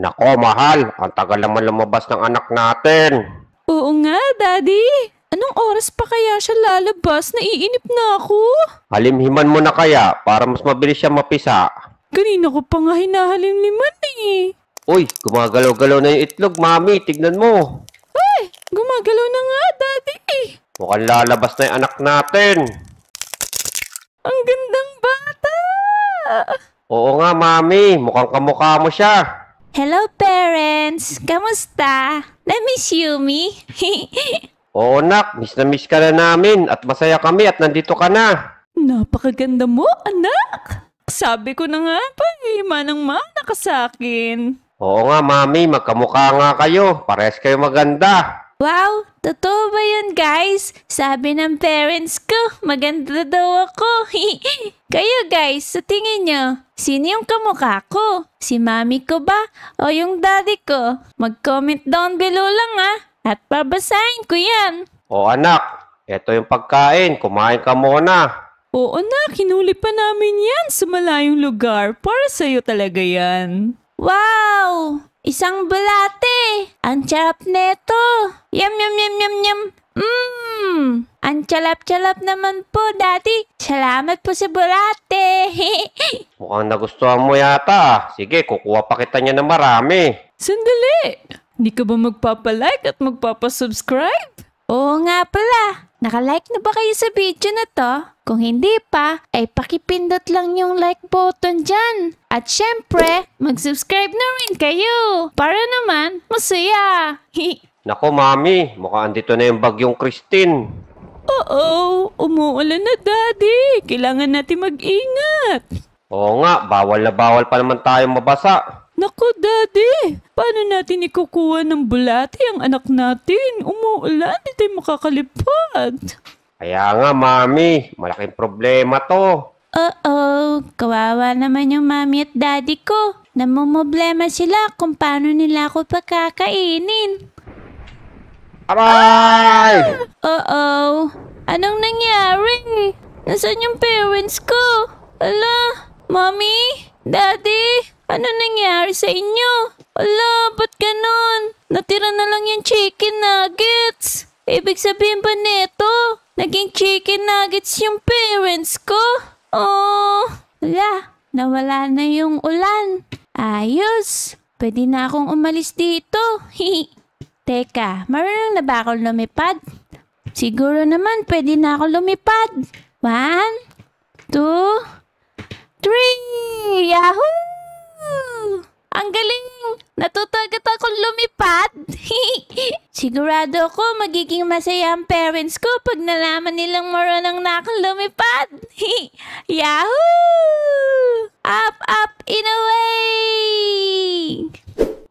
Nako, mahal. Ang tagal naman lumabas ng anak natin. Oo nga, Daddy. Anong oras pa kaya siya lalabas? Naiinip na ako. Halimhiman mo na kaya para mas mabilis siya mapisa. Kanina ko pa nga hinahalimliman eh. Uy, gumagalaw-galaw na yung itlog, mami. Tignan mo. Uy, gumagalaw na nga, daddy Mukhang lalabas na yung anak natin. Ang gandang bata. Oo nga, mami. Mukhang kamukha mo siya. Hello, parents! Kamusta? Na-miss you, me? Oo, nak. Miss na miss ka na namin at masaya kami at nandito ka na. Napakaganda mo, anak! Sabi ko na nga pa eh, manang mana ka sa akin. Oo nga, mami. Magkamukha nga kayo. Pares kayo maganda. Wow! Totoo ba yun, guys? Sabi ng parents ko, maganda daw ako. Kayo guys, sa tingin nyo, sino yung kamukha ko? Si mami ko ba? O yung daddy ko? Mag-comment down below lang ha. Ah. At babasahin ko yan. O oh, anak, eto yung pagkain. Kumain ka muna. Oo na, kinuli pa namin yan sa malayong lugar. Para sa'yo talaga yan. Wow! Isang bulate! Ang charap neto! Yum, yum, yum, yum, yum! Mmm! Ang chalap-chalap naman po, Daddy! Salamat po si bulate! Mukhang nagustuhan mo yata. Sige, kukuha pa kita niya ng marami. Sandali! Hindi ka ba magpapalike at magpapasubscribe? Oo nga pala! Nakalike na ba kayo sa video na to? Kung hindi pa, ay pakipindot lang yung like button dyan. At syempre, mag-subscribe na rin kayo para naman masaya. Nako mami, mukha andito na yung bagyong Christine. Oo, umuulan na daddy. Kailangan natin mag-ingat. Oo nga, bawal na bawal pa naman tayong mabasa. Nako, Daddy! Paano natin ikukuha ng bulati ang anak natin? Umuulan, hindi tayo makakalipat. Kaya nga, mami, malaking problema to. Oo, kawawa naman yung mami at daddy ko. Namumblema sila kung paano nila ako pagkakainin. Aray! Oo, anong nangyari? Nasaan yung parents ko? Ala, mami, daddy, ano nangyari sa inyo? Ala, ba't ganun? Natira na lang yung chicken nuggets. Eh, ibig sabihin ba nito? Naging chicken nuggets yung parents ko? Oh, wala. Nawala na yung ulan. Ayos. Pwede na akong umalis dito. Teka, marunong na ba ako lumipad? Siguro naman pwede na ako lumipad. One, two, three! Yahoo! Ang galing! Natutagat akong lumipad! Sigurado ko magiging masaya ang parents ko pag nalaman nilang marunong na akong lumipad! Yahoo! Up, up, in a way!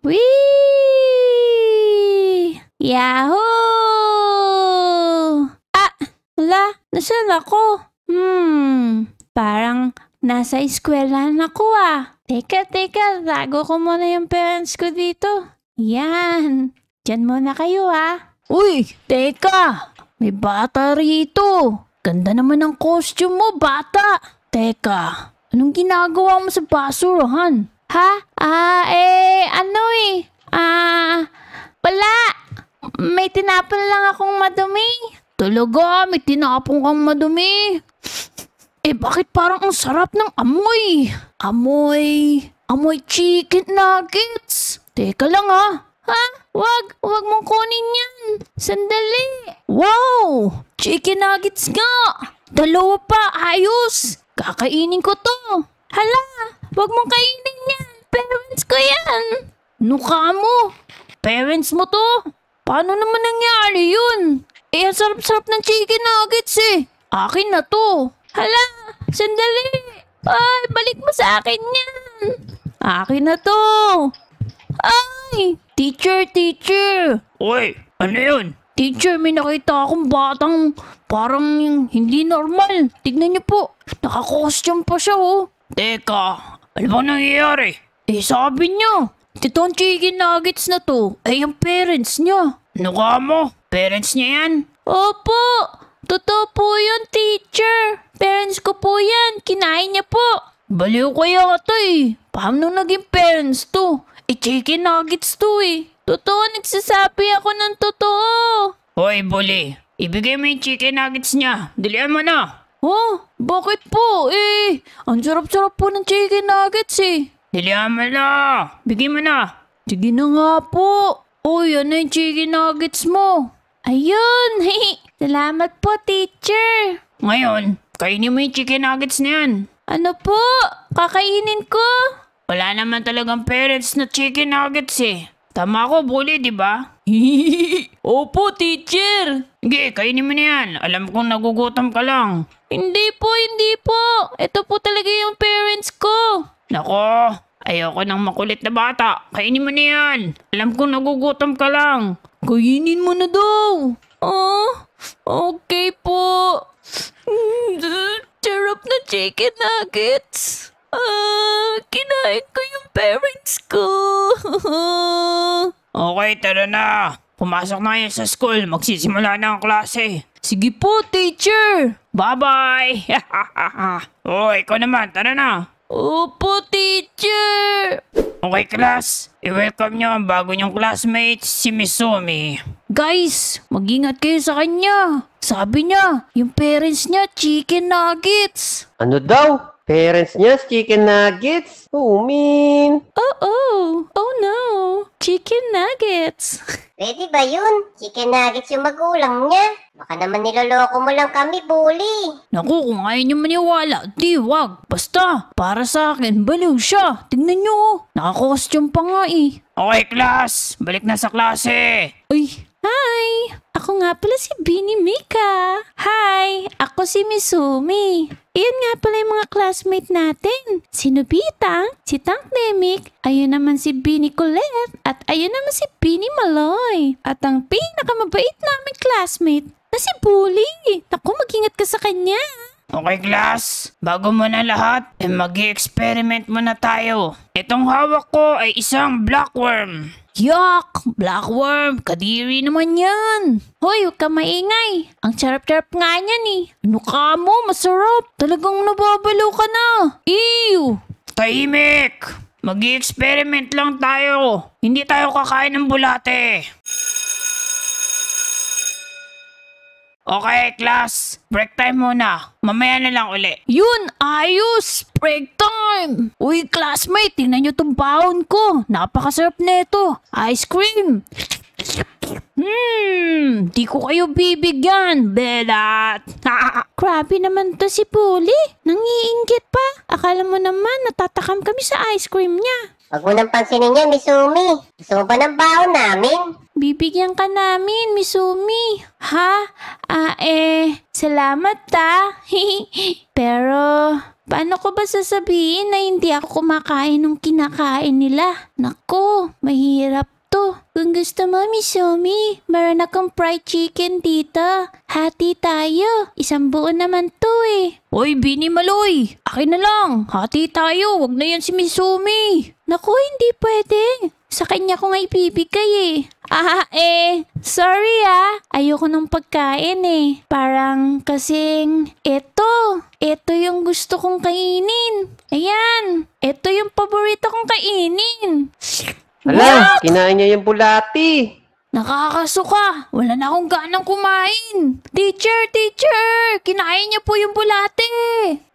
Wee! Yahoo! Ah! Wala! Nasaan ako? Hmm, parang nasa eskwela na ako ah. Teka, teka, lago ko muna yung parents ko dito. Yan. Diyan muna kayo ha. Uy, teka! May bata rito. Ganda naman ng costume mo, bata. Teka, anong ginagawa mo sa basurahan? Ha? Ah, eh, ano eh? Ah, pala, May tinapon lang akong madumi. Talaga, may tinapon kang madumi. Eh bakit parang ang sarap ng amoy? Amoy... Amoy chicken nuggets? Teka lang ha. Ha? Wag, wag mong kunin yan. Sandali. Wow! Chicken nuggets nga. Dalawa pa, ayos. Kakainin ko to. Hala, wag mong kainin yan. Parents ko yan. Nuka mo. Parents mo to. Paano naman nangyari yun? Eh, ang sarap-sarap ng chicken nuggets eh. Akin na to. Hala, sandali! Ay, balik mo sa akin yan! Akin na to! Ay! Teacher, teacher! Uy, ano yun? Teacher, may nakita akong batang parang hindi normal. Tignan niyo po, nakakostume pa siya oh. Teka, ano ba nangyayari? Eh sabi niyo, titong chicken nuggets na to ay ang parents niya. Ano ka mo? Parents niya yan? Opo! Totoo po yun, teacher. Parents ko po yan. Kinain niya po. Baliw ko yata eh. Paano naging parents to? Eh, chicken nuggets to eh. Totoo, nagsasabi ako ng totoo. Hoy, bully. Ibigay mo yung chicken nuggets niya. Dilihan mo na. Oh, bakit po? Eh, ang sarap-sarap po ng chicken nuggets eh. Dilihan mo na. Bigay mo na. Sige na nga po. Uy, ano yung chicken nuggets mo? Ayun, hehe. Salamat po, teacher. Ngayon, kainin mo yung chicken nuggets na yan. Ano po? Kakainin ko? Wala naman talagang parents na chicken nuggets eh. Tama ko, bully, di ba? Opo, teacher. Sige, kainin mo na yan. Alam kong nagugutom ka lang. Hindi po, hindi po. Ito po talaga yung parents ko. Nako, Ayoko ng makulit na bata. Kainin mo na yan. Alam kong nagugutom ka lang. Kainin mo na daw. Oh, Okay po. Mm, sarap na chicken nuggets. Ah, kinain ko yung parents ko. okay, tara na. Pumasok na kayo sa school. Magsisimula na ang klase. Sige po, teacher. Bye-bye. oh, ikaw naman. Tara na. Opo, teacher. Okay, class. I-welcome nyo ang bago nyong classmate, si Misumi. Guys, magingat kayo sa kanya. Sabi niya, yung parents niya chicken nuggets. Ano daw? Parents niya chicken nuggets? Oh, mean. Oh, oh. Oh, no. Chicken nuggets. Pwede ba yun? Chicken nuggets yung magulang niya. Baka naman niloloko mo lang kami, bully. Naku, kung ayaw niyo maniwala, di wag. Basta, para sa akin, baliw siya. Tingnan niyo, oh. Nakakostume pa nga eh. Okay, class. Balik na sa klase. Ay, Hi! Ako nga pala si Bini Mika. Hi! Ako si Misumi. Iyan nga pala yung mga classmate natin. Si Nubitang, si Tank Nemik, ayun naman si Bini Colette, at ayun naman si Bini Maloy. At ang pinakamabait namin classmate na si Bully. Naku, magingat ka sa kanya. Okay, class. Bago mo na lahat, eh mag-experiment muna tayo. Itong hawak ko ay isang blackworm. Yak! Blackworm! Kadiri naman yan! Hoy, huwag ka maingay! Ang charap-charap nga niyan eh! Ano ka mo? Masarap! Talagang nababalo ka na! Ew! Tahimik! mag experiment lang tayo! Hindi tayo kakain ng bulate! Okay, class. Break time muna. Mamaya na lang uli. Yun, ayos! Break time! Uy, classmate, tingnan nyo tong baon ko. Napakasarap nito. Na Ice cream. Hmm, di ko kayo bibigyan, Belat. Grabe naman to si Puli. Nangiinggit pa. Akala mo naman natatakam kami sa ice cream niya. Huwag mo nang pansinin yan, Misumi. Gusto mo ba ng baon namin? Bibigyan ka namin, Misumi. Ha? Ah, eh, salamat ta. Ah. Pero, paano ko ba sasabihin na hindi ako kumakain ng kinakain nila? Nako, mahirap to. Kung gusto mo, Miss Somi, meron akong fried chicken dito. Hati tayo. Isang buo naman to eh. Oy, Bini Maloy! Akin na lang! Hati tayo! Wag na yan si Miss Somi! Naku, hindi pwedeng. Sa kanya ko nga ibibigay eh. Ah, eh. Sorry ah. Ayoko ng pagkain eh. Parang kasing eto. Eto yung gusto kong kainin. Ayan. Eto yung paborito kong kainin. Ala, kinain niya yung bulati. Nakakasuka. Wala na akong ganang kumain. Teacher, teacher! Kinain niya po yung bulate.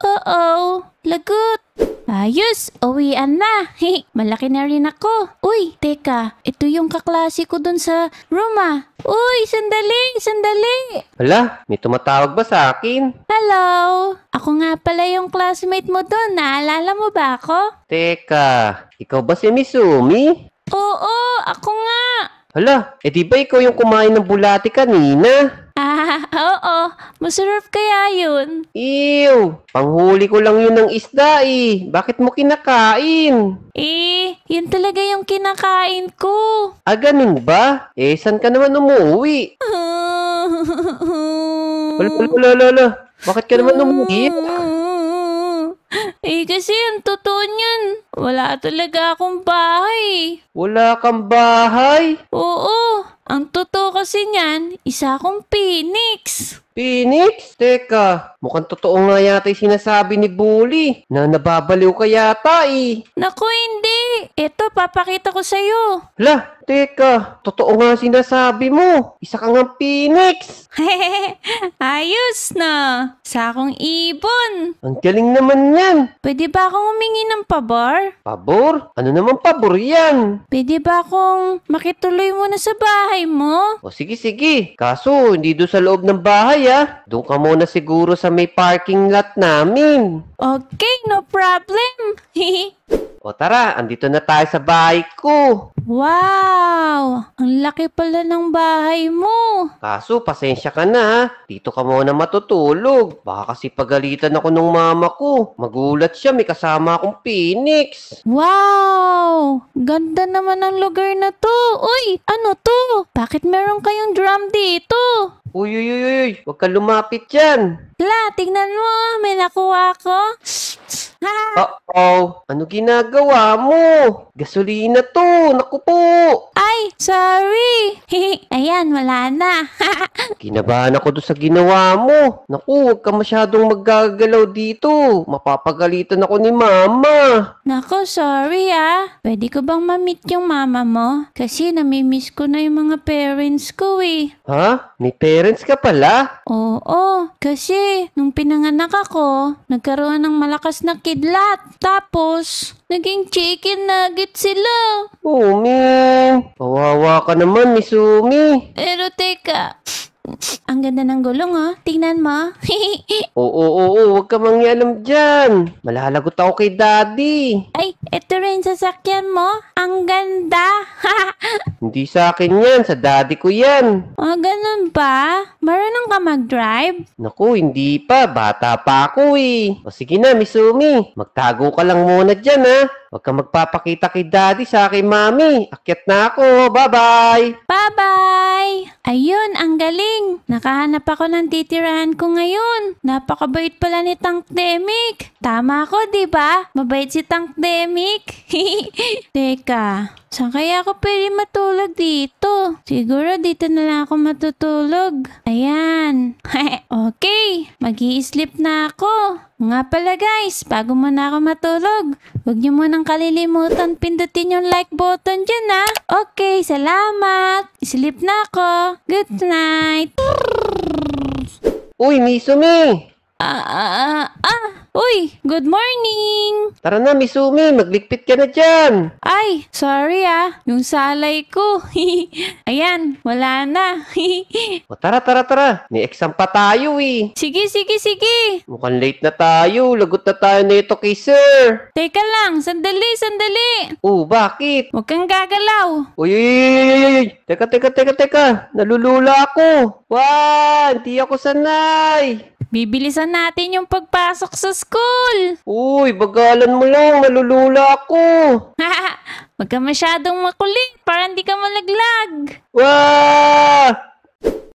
Uh-oh. Lagot. Ayos, uwian na. malaki na rin ako. Uy, teka. Ito yung kaklase ko dun sa room ah. Uy, sandali, sandali. Ala, may tumatawag ba sa akin? Hello. Ako nga pala yung classmate mo dun. Naalala mo ba ako? Teka, ikaw ba si Miss Umi? Oo, ako nga. Hala, eh di ba ikaw yung kumain ng bulati kanina? Ah, oo. Masarap kaya yun. Ew, panghuli ko lang yun ng isda eh. Bakit mo kinakain? Eh, yun talaga yung kinakain ko. Ah, ganun ba? Eh, saan ka naman umuwi? Wala, wala, wala, wala. Bakit ka naman umuwi? Eh kasi ang totoo niyan, wala talaga akong bahay. Wala kang bahay? Oo, ang totoo kasi niyan, isa akong Phoenix. Phoenix? Teka, mukhang totoo nga yata yung sinasabi ni Bully na nababaliw ka yata eh. Naku hindi, Ito, papakita ko sa'yo. Lah, Teka, totoo nga sinasabi mo. Isa ka ang Phoenix. Ayos na. Sa akong ibon. Ang galing naman yan. Pwede ba akong humingi ng pabor? Pabor? Ano naman pabor yan? Pwede ba akong makituloy muna sa bahay mo? O sige, sige. Kaso, hindi doon sa loob ng bahay ah. Doon ka muna siguro sa may parking lot namin. Okay, no problem. o tara, andito na tayo sa bahay ko. Wow! Wow! Ang laki pala ng bahay mo. Kaso, pasensya ka na ha. Dito ka muna matutulog. Baka kasi pagalitan ako ng mama ko. Magulat siya, may kasama akong Phoenix. Wow! Ganda naman ang lugar na to. Uy, ano to? Bakit meron kayong drum dito? Uy, uy, uy, uy. Huwag ka lumapit dyan. La, tingnan mo. May nakuha ko. Uh-oh, ano ginagawa mo? Gasolina to, naku po. Ay, sorry. Ayan, wala na. Kinabahan ako doon sa ginawa mo. Naku, huwag ka masyadong maggagalaw dito. Mapapagalitan ako ni mama. Naku, sorry ah. Pwede ko bang mamit yung mama mo? Kasi namimiss ko na yung mga parents ko eh. Ha? May parents ka pala? Oo, kasi nung pinanganak ako, nagkaroon ng malakas na kid kidlat. Tapos, naging chicken nugget sila. Sungi. Kawawa ka naman ni Sungi. Pero teka, ang ganda ng gulong oh. Tingnan mo. Oo, oo, oo. Huwag ka mangyalam dyan. Malalagot ako kay daddy. Ay, ito rin sasakyan mo. Ang ganda. Hindi sa akin yan. Sa daddy ko yan. oh, ganun ba? Marunong ka mag-drive? Naku, hindi pa. Bata pa ako eh. O sige na, Misumi. Magtago ka lang muna dyan ha. Huwag ka magpapakita kay daddy sa akin, mami. Akyat na ako. Bye-bye. Bye-bye. Ayun, ang galing galing! Nakahanap ako ng titirahan ko ngayon. Napakabait pala ni Tank Demic. Tama ako, di ba? Mabait si Tank Demic. Teka, Saan kaya ako pwede matulog dito? Siguro dito na lang ako matutulog. Ayan. okay, mag sleep na ako. Nga pala guys, bago muna ako matulog, huwag niyo munang kalilimutan pindutin yung like button dyan ha. Okay, salamat. i Sleep na ako. Good night. Uy, Misumi! Ah, ah, ah, uy, good morning! Tara na, Misumi, Umi, magligpit ka na dyan! Ay, sorry ah, yung salay ko. Ayan, wala na. O tara, tara, tara, may exam pa tayo eh. sige, sige, sige! Mukhang late na tayo, lagot na tayo nito kay sir. Teka lang, sandali, sandali! Oh, bakit? Huwag kang gagalaw. Uy, uy, uy, uy, uy, uy. Teka, teka, teka, teka. Nalulula ako. Wah, hindi ako sanay. Bibilisan Bilisan natin yung pagpasok sa school! Uy, bagalan mo lang, Malulula ako! Huwag ka masyadong makulit para hindi ka malaglag! Wah!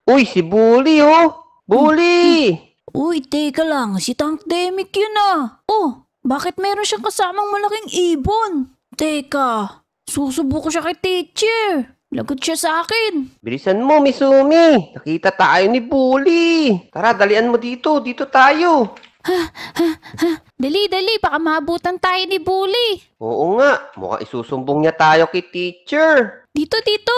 Uy, si Bully oh! Bully! Uy, teka lang. Si Tank Tankdemic yun ah. Oh, bakit meron siyang kasamang malaking ibon? Teka, susubo ko siya kay teacher. Lagot siya sa akin. Bilisan mo, Misumi. Nakita tayo ni Bully. Tara, dalian mo dito. Dito tayo. Ha, ha, ha. Dali, dali. Baka maabutan tayo ni Bully. Oo nga. Mukhang isusumbong niya tayo kay teacher. Dito, dito!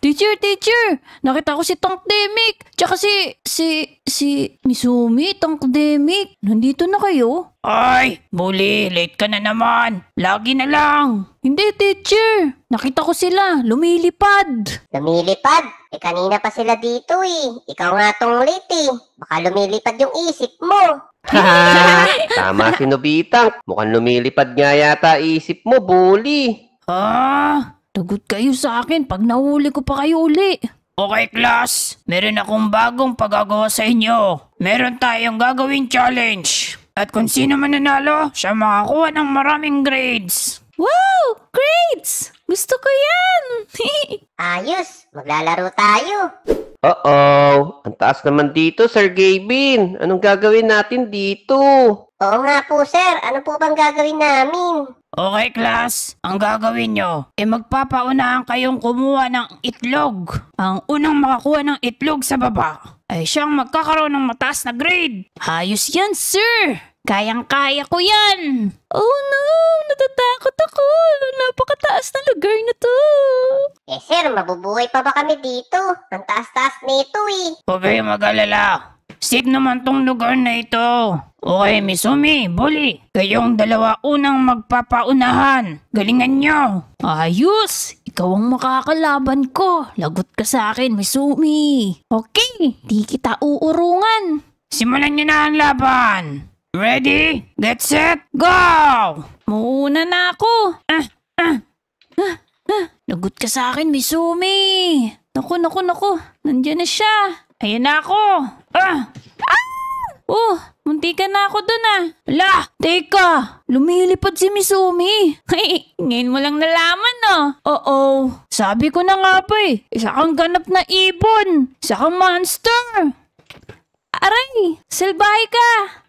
Teacher, teacher! Nakita ko si Tank Tankdemic! Tsaka si, si, si Misumi, Tank Tankdemic. Nandito na kayo? Ay, muli, late ka na naman. Lagi na lang. Hindi, teacher. Nakita ko sila, lumilipad. Lumilipad? Eh, kanina pa sila dito eh. Ikaw nga tong late eh. Baka lumilipad yung isip mo. Tama si Nobitang. Mukhang lumilipad nga yata isip mo, bully. Ah, tagot kayo sa akin pag nahuli ko pa kayo uli. Okay class, meron akong bagong pagagawa sa inyo. Meron tayong gagawin challenge. At kung sino man nanalo, siya makakuha ng maraming grades. Wow! Grades! Gusto ko yan! Ayos! Maglalaro tayo! Uh-oh! Ang taas naman dito, Sir Gavin! Anong gagawin natin dito? Oo nga po, sir. Ano po bang gagawin namin? Okay, class. Ang gagawin nyo, e magpapaunahan kayong kumuha ng itlog. Ang unang makakuha ng itlog sa baba ay siyang magkakaroon ng mataas na grade. Ayos yan, sir! Kayang-kaya ko yan! Oh no! Natatakot ako! Ano, napakataas na lugar na to! Eh sir, mabubuhay pa ba kami dito? Ang taas-taas nito eh! Huwag kayong mag-alala! Safe naman tong lugar na ito! Okay, Misumi, Bully. Kayong dalawa unang magpapaunahan. Galingan nyo. Ayos! Ikaw ang makakalaban ko. Lagot ka sa akin, Misumi. Okay, di kita uurungan. Simulan nyo na ang laban. Ready? Get set? Go! Mauna na ako. Ah, ah, ah, ah. Lagot ka sa akin, Misumi. Naku, naku, naku. Nandiyan na siya. Ayan na ako. Ah! Oh, muntikan na ako dun ah. Ala, teka. Lumilipad si Misumi. Hey, ngayon mo lang nalaman no. Ah. Oo, sabi ko na nga pa eh. Isa kang ganap na ibon. Isa kang monster. Aray! Silbahe ka!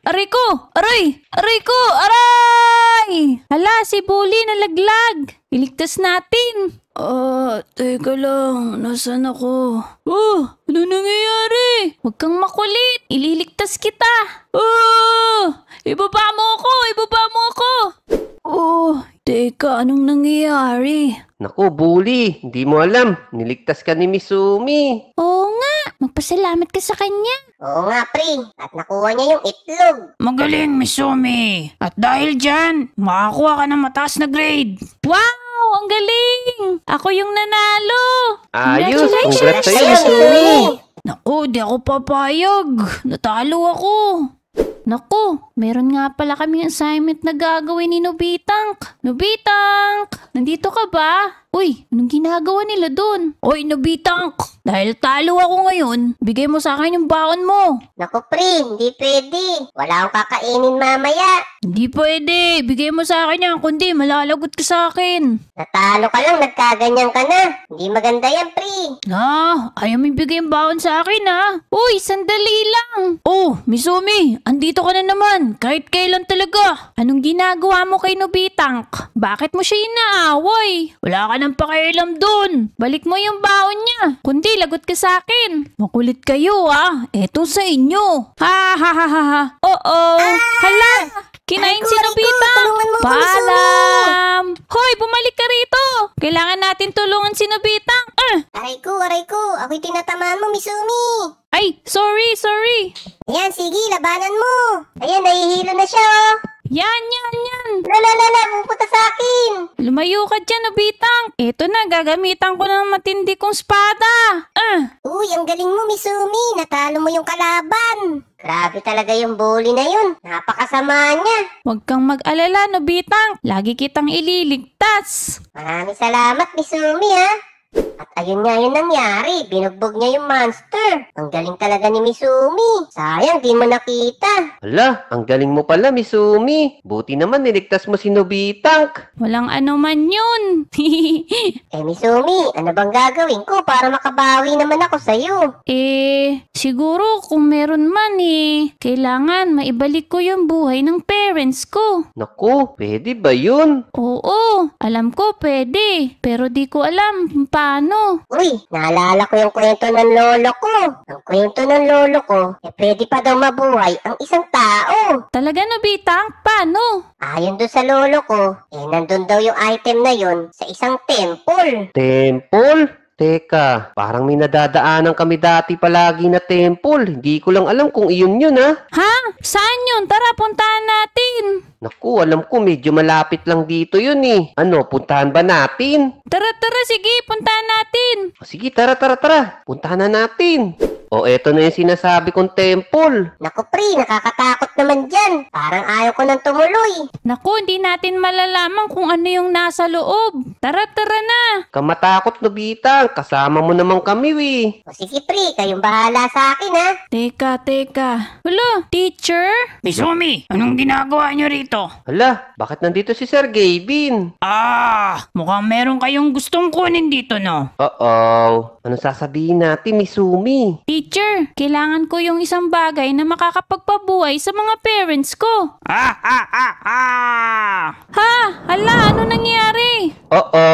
Aray ko! Aray! Aray ko! Aray! Hala, si Bully nalaglag! Iligtas natin! Ah, teka lang. Nasaan ako? Oh, ano nangyayari? Huwag kang makulit. Ililigtas kita. Oh, ibaba mo ako. Ibaba mo ako. Oh, teka. Anong nangyayari? Naku, bully. Hindi mo alam. Niligtas ka ni Misumi. Oo nga. Magpasalamat ka sa kanya. Oo nga, pre. At nakuha niya yung itlog. Magaling, Misumi. At dahil dyan, makakuha ka ng mataas na grade. Wow! Ang galing! Ako yung nanalo! Ayos! Congrats sa'yo, Miss Sumi! Naku, di ako papayag. Natalo ako. Naku, Meron nga pala kaming assignment na gagawin ni Nubitank. Nubitank! Nandito ka ba? Uy, anong ginagawa nila dun? Uy, Nubitank! Dahil talo ako ngayon, bigay mo sa akin yung baon mo. Naku, pre, hindi pwede. Wala akong kakainin mamaya. Hindi pwede. Bigay mo sa akin yan, kundi malalagot ka sa akin. Natalo ka lang, nagkaganyan ka na. Hindi maganda yan, pre. Ah, ayaw mo ibigay yung baon sa akin, ha? Uy, sandali lang. Oh, Misumi, andito ka na naman yan? Kahit kailan talaga? Anong ginagawa mo kay Nobitang? Bakit mo siya inaaway? Wala ka nang pakialam dun. Balik mo yung baon niya. Kundi lagot ka sa akin. Makulit kayo ah. Eto sa inyo. Ha ha ha ha ha. Oo. Ah! Hala. Kinain si Nobitang. Paalam. Hoy, bumalik ka rito. Kailangan natin tulungan si Nobitang. Aray ko, aray ko. Ako'y tinatamaan mo, Misumi. Ay, sorry, sorry. Yan, sige, labanan mo. Ayan, nahihilo na siya, oh. Yan, yan, yan. Lalalala, pupunta sa akin. Lumayo ka dyan, Obitang. Ito na, gagamitan ko ng matindi kong spada. Ah, Uy, ang galing mo, Misumi. Natalo mo yung kalaban. Grabe talaga yung bully na yun. Napakasama niya. huwag kang mag-alala, Nobitang. Lagi kitang ililigtas. Maraming salamat, Misumi, ha. At ayun nga yung nangyari, binugbog niya yung monster. Ang galing talaga ni Misumi. Sayang, di mo nakita. Hala, ang galing mo pala, Misumi. Buti naman niligtas mo si Nobitang. Walang ano man yun. Eh, Misumi, ano bang gagawin ko para makabawi naman ako sa'yo? eh, siguro kung meron man eh, kailangan maibalik ko yung buhay ng parents ko. Naku, pwede ba yun? Oo, alam ko pwede, pero di ko alam kung paano? Uy, naalala ko yung kwento ng lolo ko. Ang kwento ng lolo ko, eh pwede pa daw mabuhay ang isang tao. Talaga no, Nobitang, paano? Ayon doon sa lolo ko, eh nandun daw yung item na yon sa isang temple. Temple? Teka, parang may nadadaanan kami dati palagi na temple. Hindi ko lang alam kung iyon yun ha. Ha? Saan yun? Tara, puntahan natin. Naku, alam ko medyo malapit lang dito yun eh. Ano, puntahan ba natin? Tara, tara, sige, puntahan natin. O, sige, tara, tara, tara. Puntahan na natin. O eto na yung sinasabi kong temple. Naku pre, nakakatakot naman dyan. Parang ayaw ko nang tumuloy. Naku, hindi natin malalaman kung ano yung nasa loob. Tara, tara na. Kamatakot, Nobita lang, kasama mo naman kami, we. O sige, pre, kayong bahala sa akin, ha? Teka, teka. Hello, teacher? Misumi, anong ginagawa niyo rito? Hala, bakit nandito si Sir Gavin? Ah, mukhang meron kayong gustong kunin dito, no? Oo. Ano sasabihin natin, Miss Teacher, kailangan ko yung isang bagay na makakapagpabuhay sa mga parents ko. Ah, ah, ah, ah! Ha? Hala, ano nangyari? Oo.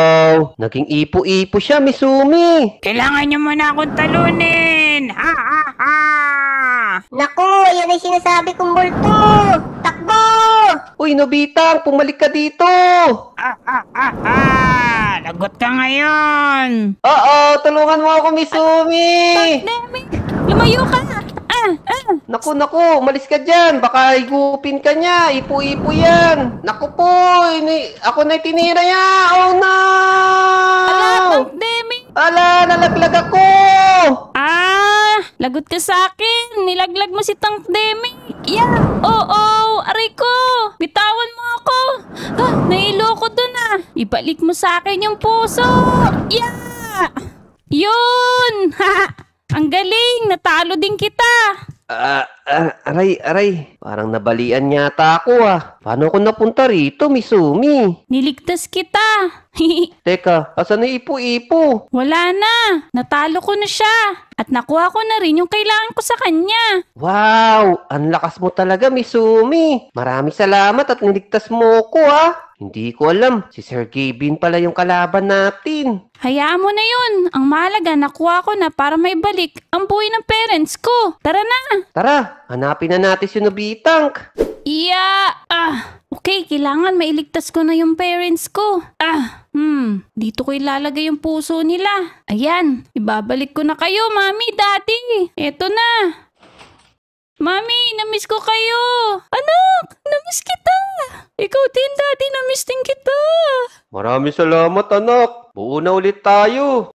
Naging ipo-ipo siya, Misumi. Kumi! Kailangan nyo muna akong talunin! Ha ha ha! Naku, yan ay sinasabi kong multo! Takbo! Uy, Nobita, pumalik ka dito! Ha ah ah ah! Lagot ka ngayon! Oo, tulungan mo ako, Misumi! Pandemic! Lumayo ka! Ah, ah. Naku, naku, umalis ka dyan. Baka igupin ka niya. Ipo-ipo yan. Naku po, ini- ako na itinira niya. Oh no! Ala, pandemic! Ala, nalaglag ako! Ah, lagot ka sa akin. Nilaglag mo si Tank Demi. Yeah! Oo, oh, oh, aray ko! Bitawan mo ako! Ah, nailoko ko dun ah! Ibalik mo sa akin yung puso! Yeah! Yun! Ha! Ang galing! Natalo din kita! Ah, ah, aray, aray. Parang nabalian yata ako ah. Paano ako napunta rito, Misumi? Niligtas kita. Teka, asan na ipo-ipo? Wala na. Natalo ko na siya. At nakuha ko na rin yung kailangan ko sa kanya. Wow! Ang lakas mo talaga, Misumi. Marami salamat at niligtas mo ko ah. Hindi ko alam. Si Sir Gavin pala yung kalaban natin. Hayaan mo na yun. Ang mahalaga, nakuha ko na para may balik ang buhay ng parents ko. Tara na! Tara, hanapin na natin si Nobitang. Iya! Ah! Okay, kailangan mailigtas ko na yung parents ko. Ah, hmm, dito ko ilalagay yung puso nila. Ayan, ibabalik ko na kayo, mami, daddy. Eto na. Mami, namiss ko kayo! Anak, namiss kita! Ikaw din, Daddy, namiss din kita! Maraming salamat, anak! Buo na ulit tayo!